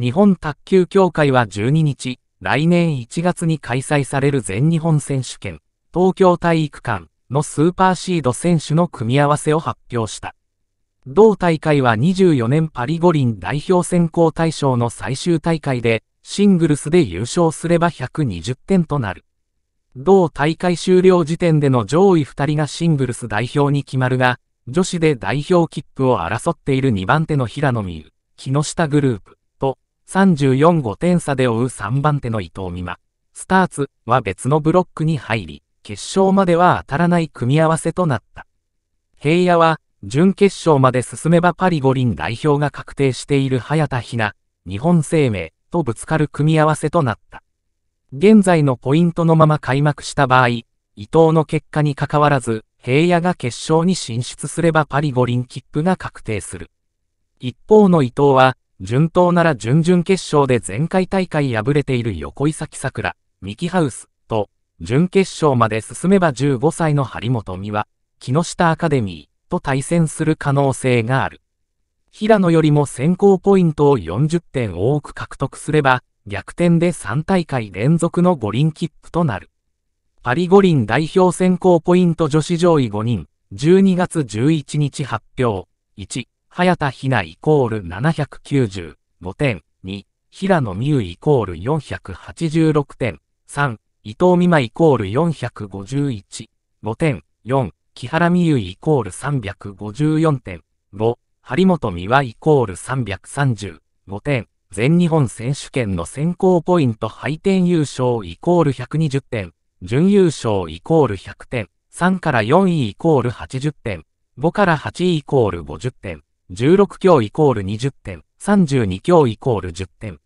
日本卓球協会は12日、来年1月に開催される全日本選手権、東京体育館のスーパーシード選手の組み合わせを発表した。同大会は24年パリ五輪代表選考対象の最終大会で、シングルスで優勝すれば120点となる。同大会終了時点での上位2人がシングルス代表に決まるが、女子で代表切符を争っている2番手の平野美宇、木下グループ。34 5点差で追う3番手の伊藤美誠。スターツは別のブロックに入り、決勝までは当たらない組み合わせとなった。平野は、準決勝まで進めばパリ五輪代表が確定している早田ひな、日本生命とぶつかる組み合わせとなった。現在のポイントのまま開幕した場合、伊藤の結果にかかわらず、平野が決勝に進出すればパリ五輪切符が確定する。一方の伊藤は、順当なら準々決勝で前回大会敗れている横井咲桜、ミキハウスと、準決勝まで進めば15歳の張本美和、木下アカデミーと対戦する可能性がある。平野よりも先行ポイントを40点多く獲得すれば、逆転で3大会連続の五輪切符となる。パリ五輪代表選考ポイント女子上位5人、12月11日発表。1早田ひなイコール795点、2、平野美優イコール486点、3、伊藤美誠イコール451、5点、4、木原美優イコール354点、5、張本美和イコール335点、全日本選手権の選考ポイント配点優勝イコール120点、準優勝イコール100点、3から4位イコール80点、5から8位イコール50点。16強イコール20点、32強イコール10点。